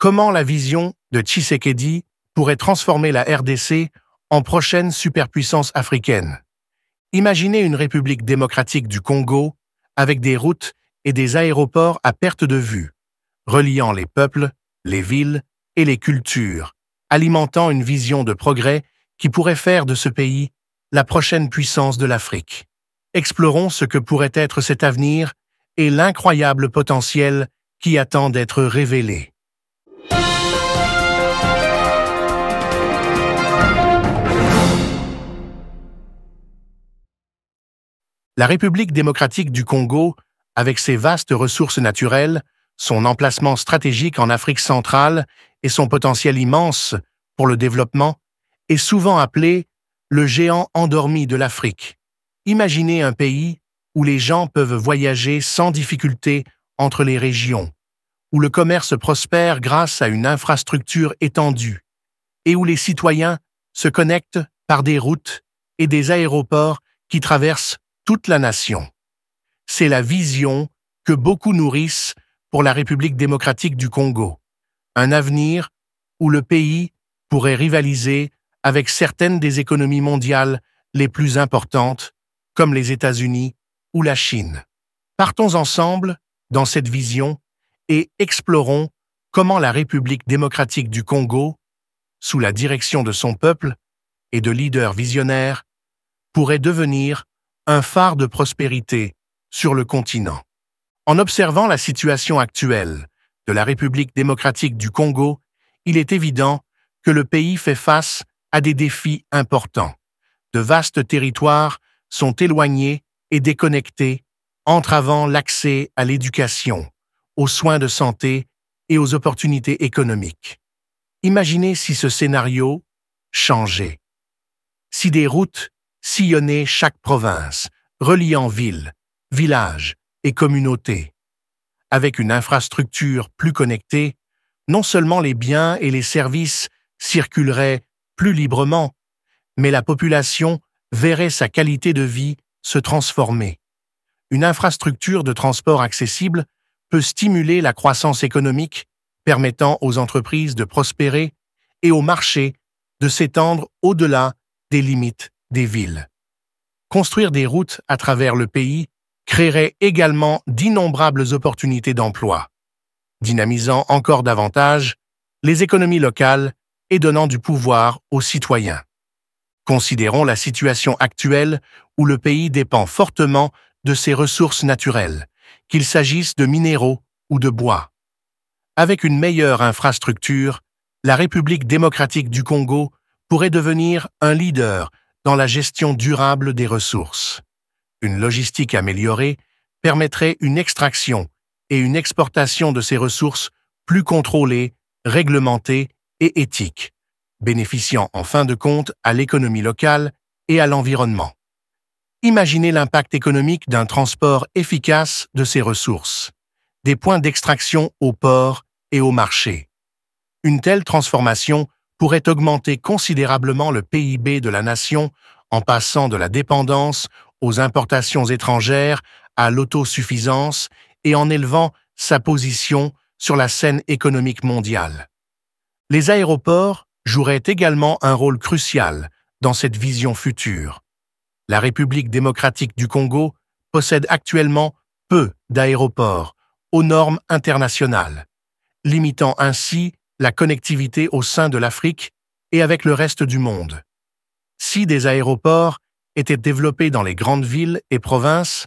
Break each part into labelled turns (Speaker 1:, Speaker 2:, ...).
Speaker 1: comment la vision de Tshisekedi pourrait transformer la RDC en prochaine superpuissance africaine. Imaginez une république démocratique du Congo avec des routes et des aéroports à perte de vue, reliant les peuples, les villes et les cultures, alimentant une vision de progrès qui pourrait faire de ce pays la prochaine puissance de l'Afrique. Explorons ce que pourrait être cet avenir et l'incroyable potentiel qui attend d'être révélé. la République démocratique du Congo, avec ses vastes ressources naturelles, son emplacement stratégique en Afrique centrale et son potentiel immense pour le développement, est souvent appelée le géant endormi de l'Afrique. Imaginez un pays où les gens peuvent voyager sans difficulté entre les régions, où le commerce prospère grâce à une infrastructure étendue, et où les citoyens se connectent par des routes et des aéroports qui traversent toute la nation. C'est la vision que beaucoup nourrissent pour la République démocratique du Congo, un avenir où le pays pourrait rivaliser avec certaines des économies mondiales les plus importantes, comme les États-Unis ou la Chine. Partons ensemble dans cette vision et explorons comment la République démocratique du Congo, sous la direction de son peuple et de leaders visionnaires, pourrait devenir un phare de prospérité sur le continent. En observant la situation actuelle de la République démocratique du Congo, il est évident que le pays fait face à des défis importants. De vastes territoires sont éloignés et déconnectés, entravant l'accès à l'éducation, aux soins de santé et aux opportunités économiques. Imaginez si ce scénario changeait. Si des routes sillonner chaque province, reliant villes, villages et communautés. Avec une infrastructure plus connectée, non seulement les biens et les services circuleraient plus librement, mais la population verrait sa qualité de vie se transformer. Une infrastructure de transport accessible peut stimuler la croissance économique, permettant aux entreprises de prospérer et aux marchés de s'étendre au-delà des limites des villes. Construire des routes à travers le pays créerait également d'innombrables opportunités d'emploi, dynamisant encore davantage les économies locales et donnant du pouvoir aux citoyens. Considérons la situation actuelle où le pays dépend fortement de ses ressources naturelles, qu'il s'agisse de minéraux ou de bois. Avec une meilleure infrastructure, la République démocratique du Congo pourrait devenir un leader dans la gestion durable des ressources. Une logistique améliorée permettrait une extraction et une exportation de ces ressources plus contrôlées, réglementées et éthiques, bénéficiant en fin de compte à l'économie locale et à l'environnement. Imaginez l'impact économique d'un transport efficace de ces ressources, des points d'extraction au port et au marché. Une telle transformation pourrait augmenter considérablement le PIB de la nation en passant de la dépendance aux importations étrangères à l'autosuffisance et en élevant sa position sur la scène économique mondiale. Les aéroports joueraient également un rôle crucial dans cette vision future. La République démocratique du Congo possède actuellement peu d'aéroports aux normes internationales, limitant ainsi la connectivité au sein de l'Afrique et avec le reste du monde. Si des aéroports étaient développés dans les grandes villes et provinces,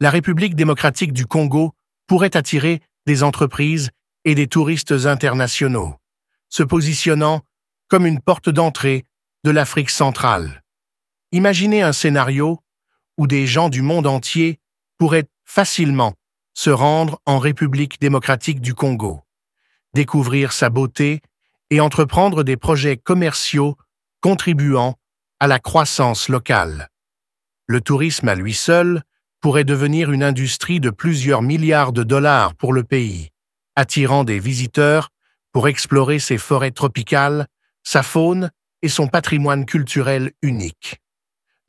Speaker 1: la République démocratique du Congo pourrait attirer des entreprises et des touristes internationaux, se positionnant comme une porte d'entrée de l'Afrique centrale. Imaginez un scénario où des gens du monde entier pourraient facilement se rendre en République démocratique du Congo découvrir sa beauté et entreprendre des projets commerciaux contribuant à la croissance locale. Le tourisme à lui seul pourrait devenir une industrie de plusieurs milliards de dollars pour le pays, attirant des visiteurs pour explorer ses forêts tropicales, sa faune et son patrimoine culturel unique.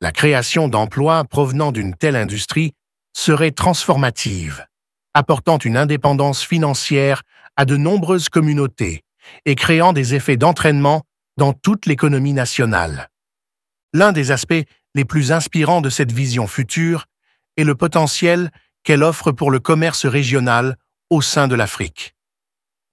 Speaker 1: La création d'emplois provenant d'une telle industrie serait transformative, apportant une indépendance financière à de nombreuses communautés et créant des effets d'entraînement dans toute l'économie nationale. L'un des aspects les plus inspirants de cette vision future est le potentiel qu'elle offre pour le commerce régional au sein de l'Afrique.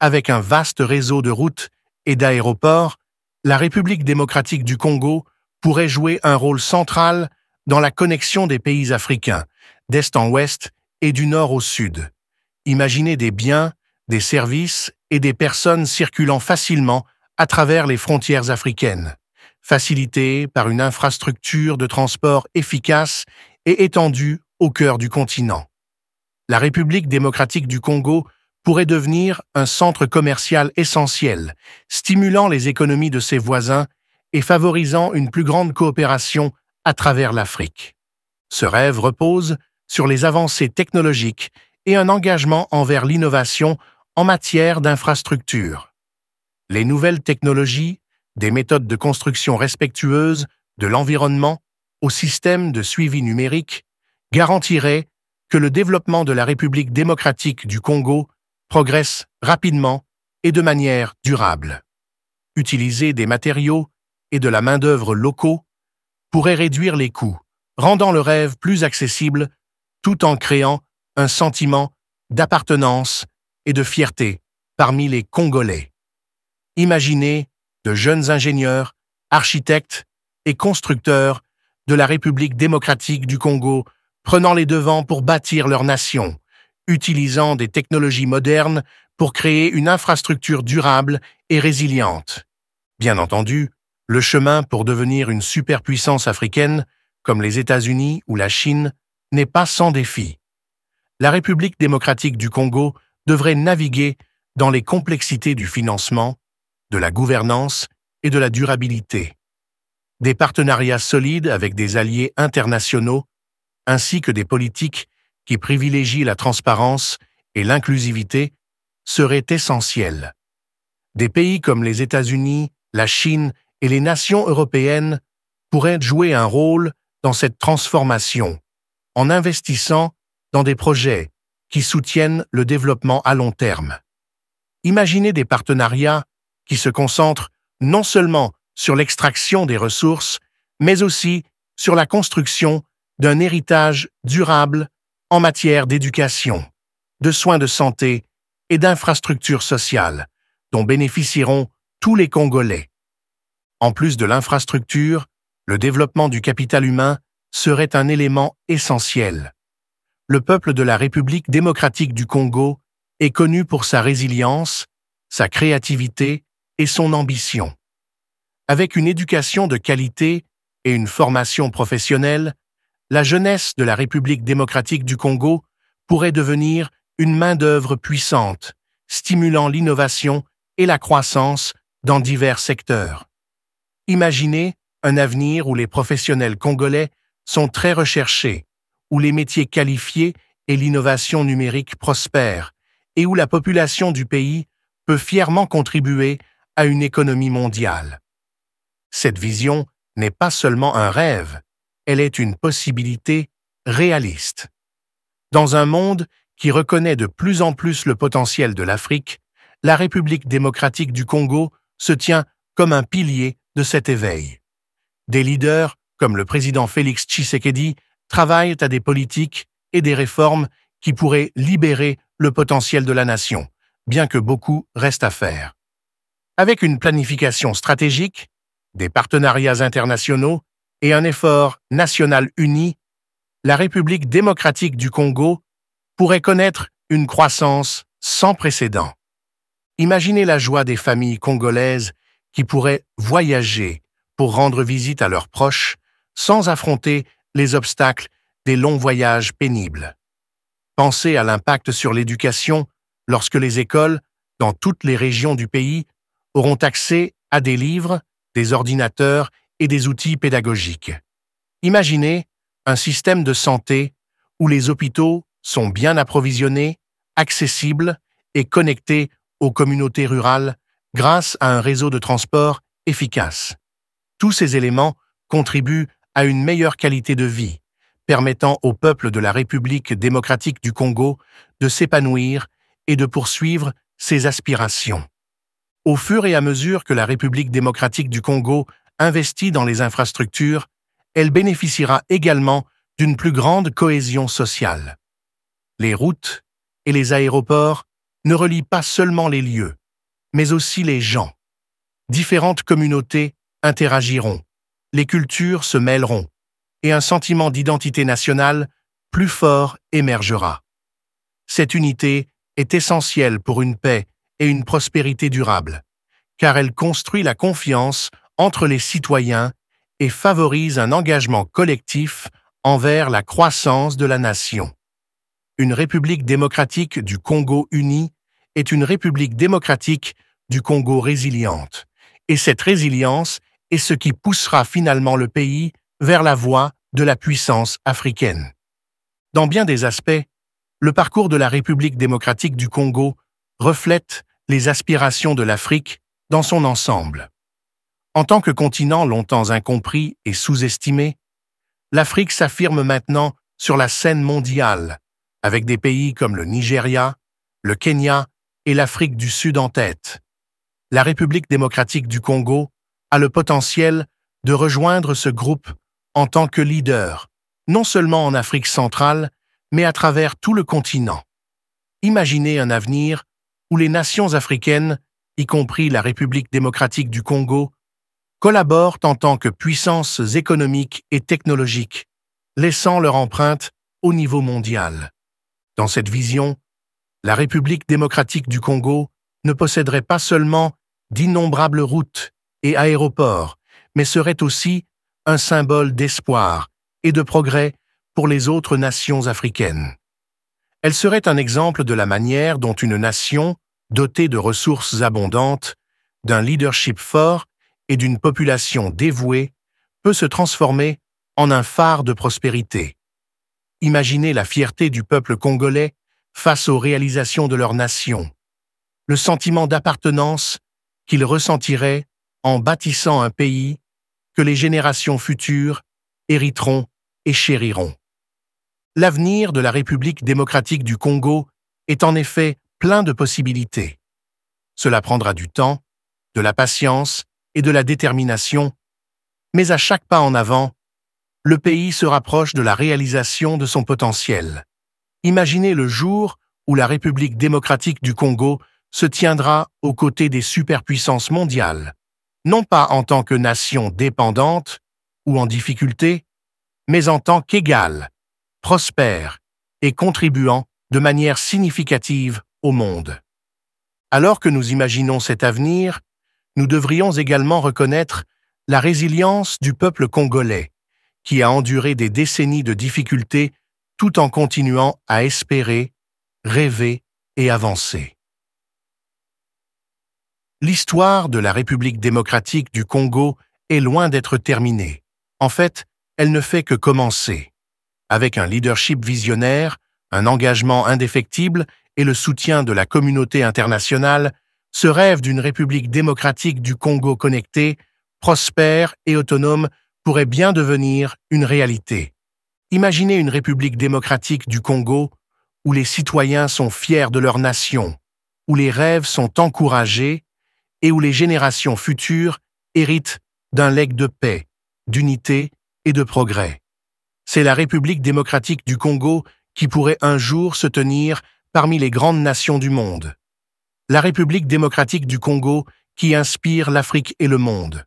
Speaker 1: Avec un vaste réseau de routes et d'aéroports, la République démocratique du Congo pourrait jouer un rôle central dans la connexion des pays africains, d'est en ouest et du nord au sud. Imaginez des biens, des services et des personnes circulant facilement à travers les frontières africaines, facilitées par une infrastructure de transport efficace et étendue au cœur du continent. La République démocratique du Congo pourrait devenir un centre commercial essentiel, stimulant les économies de ses voisins et favorisant une plus grande coopération à travers l'Afrique. Ce rêve repose sur les avancées technologiques et un engagement envers l'innovation en matière d'infrastructures. Les nouvelles technologies, des méthodes de construction respectueuses de l'environnement au système de suivi numérique, garantiraient que le développement de la République démocratique du Congo progresse rapidement et de manière durable. Utiliser des matériaux et de la main-d'œuvre locaux pourrait réduire les coûts, rendant le rêve plus accessible tout en créant un sentiment d'appartenance et de fierté parmi les Congolais. Imaginez de jeunes ingénieurs, architectes et constructeurs de la République démocratique du Congo prenant les devants pour bâtir leur nation, utilisant des technologies modernes pour créer une infrastructure durable et résiliente. Bien entendu, le chemin pour devenir une superpuissance africaine, comme les États-Unis ou la Chine, n'est pas sans défi. La République démocratique du Congo devraient naviguer dans les complexités du financement, de la gouvernance et de la durabilité, des partenariats solides avec des alliés internationaux, ainsi que des politiques qui privilégient la transparence et l'inclusivité seraient essentiels. Des pays comme les États-Unis, la Chine et les nations européennes pourraient jouer un rôle dans cette transformation en investissant dans des projets qui soutiennent le développement à long terme. Imaginez des partenariats qui se concentrent non seulement sur l'extraction des ressources, mais aussi sur la construction d'un héritage durable en matière d'éducation, de soins de santé et d'infrastructures sociales, dont bénéficieront tous les Congolais. En plus de l'infrastructure, le développement du capital humain serait un élément essentiel le peuple de la République démocratique du Congo est connu pour sa résilience, sa créativité et son ambition. Avec une éducation de qualité et une formation professionnelle, la jeunesse de la République démocratique du Congo pourrait devenir une main-d'œuvre puissante, stimulant l'innovation et la croissance dans divers secteurs. Imaginez un avenir où les professionnels congolais sont très recherchés, où les métiers qualifiés et l'innovation numérique prospèrent, et où la population du pays peut fièrement contribuer à une économie mondiale. Cette vision n'est pas seulement un rêve, elle est une possibilité réaliste. Dans un monde qui reconnaît de plus en plus le potentiel de l'Afrique, la République démocratique du Congo se tient comme un pilier de cet éveil. Des leaders, comme le président Félix Tshisekedi, travaillent à des politiques et des réformes qui pourraient libérer le potentiel de la nation, bien que beaucoup reste à faire. Avec une planification stratégique, des partenariats internationaux et un effort national uni, la République démocratique du Congo pourrait connaître une croissance sans précédent. Imaginez la joie des familles congolaises qui pourraient voyager pour rendre visite à leurs proches sans affronter les obstacles des longs voyages pénibles. Pensez à l'impact sur l'éducation lorsque les écoles, dans toutes les régions du pays, auront accès à des livres, des ordinateurs et des outils pédagogiques. Imaginez un système de santé où les hôpitaux sont bien approvisionnés, accessibles et connectés aux communautés rurales grâce à un réseau de transport efficace. Tous ces éléments contribuent à une meilleure qualité de vie, permettant au peuple de la République démocratique du Congo de s'épanouir et de poursuivre ses aspirations. Au fur et à mesure que la République démocratique du Congo investit dans les infrastructures, elle bénéficiera également d'une plus grande cohésion sociale. Les routes et les aéroports ne relient pas seulement les lieux, mais aussi les gens. Différentes communautés interagiront, les cultures se mêleront, et un sentiment d'identité nationale plus fort émergera. Cette unité est essentielle pour une paix et une prospérité durable, car elle construit la confiance entre les citoyens et favorise un engagement collectif envers la croissance de la nation. Une République démocratique du Congo unie est une République démocratique du Congo résiliente, et cette résilience et ce qui poussera finalement le pays vers la voie de la puissance africaine. Dans bien des aspects, le parcours de la République démocratique du Congo reflète les aspirations de l'Afrique dans son ensemble. En tant que continent longtemps incompris et sous-estimé, l'Afrique s'affirme maintenant sur la scène mondiale, avec des pays comme le Nigeria, le Kenya et l'Afrique du Sud en tête. La République démocratique du Congo a le potentiel de rejoindre ce groupe en tant que leader, non seulement en Afrique centrale, mais à travers tout le continent. Imaginez un avenir où les nations africaines, y compris la République démocratique du Congo, collaborent en tant que puissances économiques et technologiques, laissant leur empreinte au niveau mondial. Dans cette vision, la République démocratique du Congo ne posséderait pas seulement d'innombrables routes et aéroports, mais serait aussi un symbole d'espoir et de progrès pour les autres nations africaines. Elle serait un exemple de la manière dont une nation, dotée de ressources abondantes, d'un leadership fort et d'une population dévouée, peut se transformer en un phare de prospérité. Imaginez la fierté du peuple congolais face aux réalisations de leur nation, le sentiment d'appartenance qu'ils ressentiraient en bâtissant un pays que les générations futures hériteront et chériront. L'avenir de la République démocratique du Congo est en effet plein de possibilités. Cela prendra du temps, de la patience et de la détermination, mais à chaque pas en avant, le pays se rapproche de la réalisation de son potentiel. Imaginez le jour où la République démocratique du Congo se tiendra aux côtés des superpuissances mondiales, non pas en tant que nation dépendante ou en difficulté, mais en tant qu'égale, prospère et contribuant de manière significative au monde. Alors que nous imaginons cet avenir, nous devrions également reconnaître la résilience du peuple congolais, qui a enduré des décennies de difficultés tout en continuant à espérer, rêver et avancer l'histoire de la République démocratique du Congo est loin d'être terminée. En fait, elle ne fait que commencer. Avec un leadership visionnaire, un engagement indéfectible et le soutien de la communauté internationale, ce rêve d'une République démocratique du Congo connectée, prospère et autonome pourrait bien devenir une réalité. Imaginez une République démocratique du Congo où les citoyens sont fiers de leur nation, où les rêves sont encouragés et où les générations futures héritent d'un leg de paix, d'unité et de progrès. C'est la République démocratique du Congo qui pourrait un jour se tenir parmi les grandes nations du monde. La République démocratique du Congo qui inspire l'Afrique et le monde.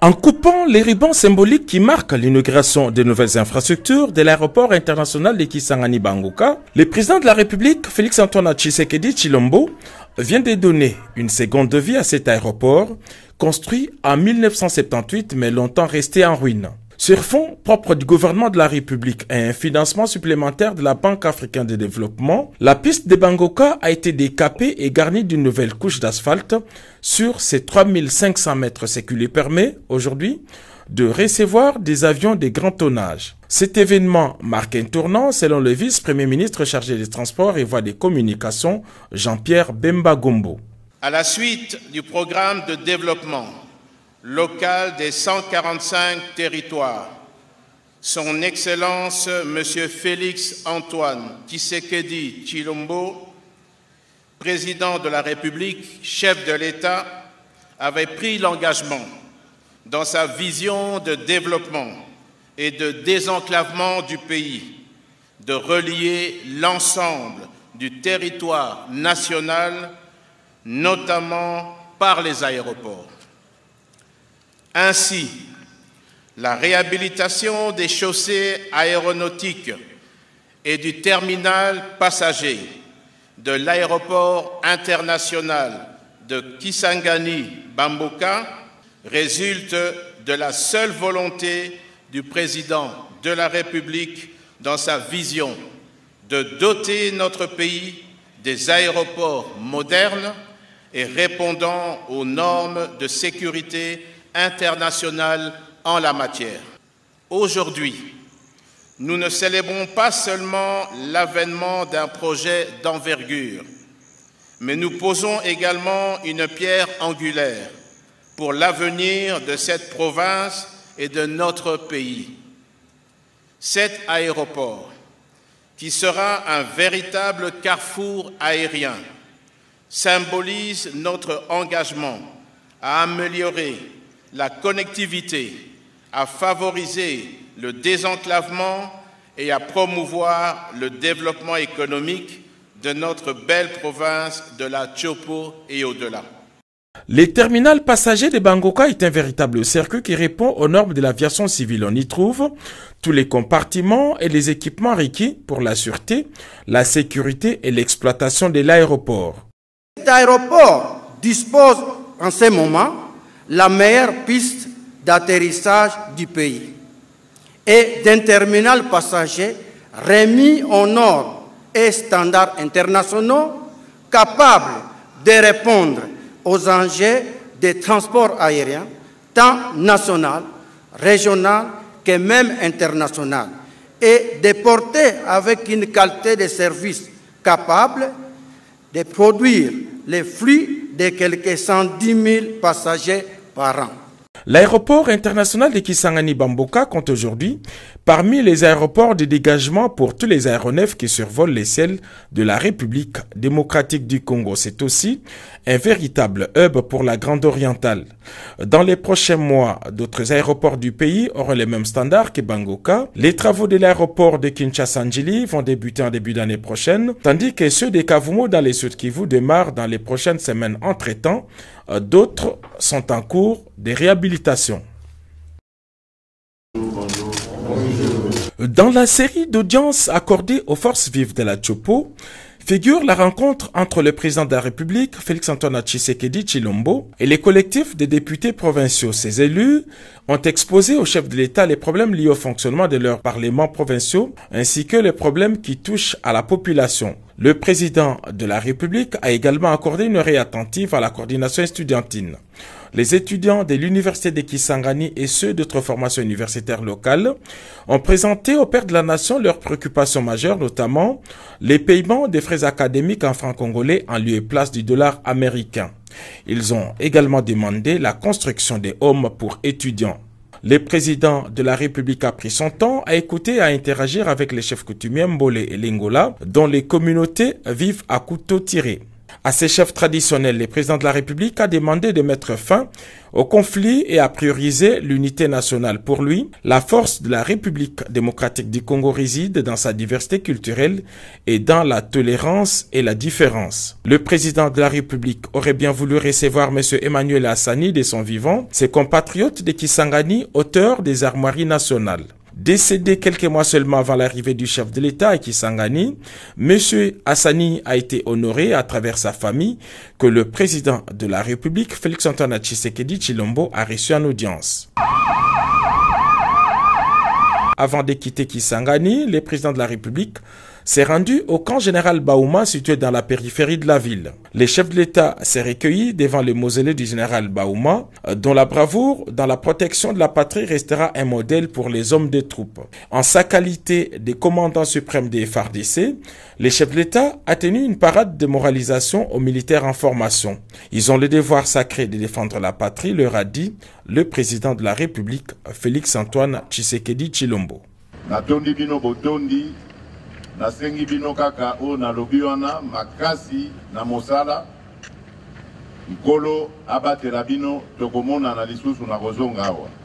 Speaker 1: En coupant
Speaker 2: les rubans symboliques qui marquent l'inauguration des nouvelles infrastructures de l'aéroport international de Kisangani banguka le président de la République, Félix Antoine Tshisekedi Chilombo, vient de donner une seconde vie à cet aéroport, construit en 1978 mais longtemps resté en ruine. Sur fonds propres du gouvernement de la République et un financement supplémentaire de la Banque africaine de développement, la piste de Bangoka a été décapée et garnie d'une nouvelle couche d'asphalte sur ses 3500 mètres, ce qui lui permet aujourd'hui de recevoir des avions de grand tonnage. Cet événement marque un tournant selon le vice-premier ministre chargé des Transports et voies des Communications, Jean-Pierre Bemba Gombo.
Speaker 3: À la suite du programme de développement local des 145 territoires. Son Excellence Monsieur Félix Antoine Tshisekedi Chilombo, président de la République, chef de l'État, avait pris l'engagement dans sa vision de développement et de désenclavement du pays de relier l'ensemble du territoire national, notamment par les aéroports. Ainsi, la réhabilitation des chaussées aéronautiques et du terminal passager de l'aéroport international de Kisangani-Bamboka résulte de la seule volonté du président de la République dans sa vision de doter notre pays des aéroports modernes et répondant aux normes de sécurité internationale en la matière. Aujourd'hui, nous ne célébrons pas seulement l'avènement d'un projet d'envergure, mais nous posons également une pierre angulaire pour l'avenir de cette province et de notre pays. Cet aéroport, qui sera un véritable carrefour aérien, symbolise notre engagement à améliorer la connectivité, à favoriser le désenclavement et à promouvoir le développement économique de notre belle province de la Tchopo et au-delà.
Speaker 2: Les terminal passagers de Bangoka est un véritable circuit qui répond aux normes de l'aviation civile. On y trouve tous les compartiments et les équipements requis pour la sûreté, la sécurité et l'exploitation de l'aéroport.
Speaker 1: Cet aéroport dispose en ce moment la meilleure piste d'atterrissage du pays et d'un terminal passager remis en ordre et standards internationaux capables de répondre aux enjeux des transports aériens, tant national, régional que même international, et de porter avec une qualité de service capable de produire les flux de quelques 110 000 passagers
Speaker 2: L'aéroport international de Kisangani-Bamboka compte aujourd'hui parmi les aéroports de dégagement pour tous les aéronefs qui survolent les ciels de la République démocratique du Congo. C'est aussi un véritable hub pour la Grande Orientale. Dans les prochains mois, d'autres aéroports du pays auront les mêmes standards que Bangoka. Les travaux de l'aéroport de Kinshasa-Njili vont débuter en début d'année prochaine, tandis que ceux de Kavumo dans les Sud-Kivu démarrent dans les prochaines semaines. Entre-temps, euh, d'autres sont en cours de réhabilitation. Dans la série d'audiences accordées aux forces vives de la Chopo, figure la rencontre entre le président de la République, Félix-Antoine Tshisekedi Chilombo, et les collectifs des députés provinciaux. Ces élus ont exposé au chef de l'État les problèmes liés au fonctionnement de leurs parlements provinciaux, ainsi que les problèmes qui touchent à la population. Le président de la République a également accordé une oreille attentive à la coordination estudiantine. Les étudiants de l'université de Kisangani et ceux d'autres formations universitaires locales ont présenté au père de la nation leurs préoccupations majeures, notamment les paiements des frais académiques en franc congolais en lieu et place du dollar américain. Ils ont également demandé la construction des hommes pour étudiants. Le président de la République a pris son temps à écouter et à interagir avec les chefs coutumiers Mbole et Lingola, dont les communautés vivent à couteau tiré à ses chefs traditionnels. Le président de la République a demandé de mettre fin au conflit et à prioriser l'unité nationale. Pour lui, la force de la République démocratique du Congo réside dans sa diversité culturelle et dans la tolérance et la différence. Le président de la République aurait bien voulu recevoir M. Emmanuel Hassani de son vivant, ses compatriotes de Kisangani, auteur des armoiries nationales. Décédé quelques mois seulement avant l'arrivée du chef de l'État, Kisangani, M. Hassani a été honoré à travers sa famille que le président de la République, Félix Antoine Tshisekedi Chilombo, a reçu en audience. Avant de quitter Kisangani, le président de la République s'est rendu au camp général Baouma situé dans la périphérie de la ville. Les chefs de l'État s'est recueillis devant le mausolée du général Baouma, euh, dont la bravoure dans la protection de la patrie restera un modèle pour les hommes des troupes. En sa qualité de commandant suprême des FARDC, les chefs de l'État a tenu une parade de moralisation aux militaires en formation. Ils ont le devoir sacré de défendre la patrie, leur a dit le président de la République, Félix-Antoine Tshisekedi Chilombo.
Speaker 3: nasengi bino kaka oyo nalobi wana makasi na mosala nkolo abatela bino tokomonana lisusu na kozonga awa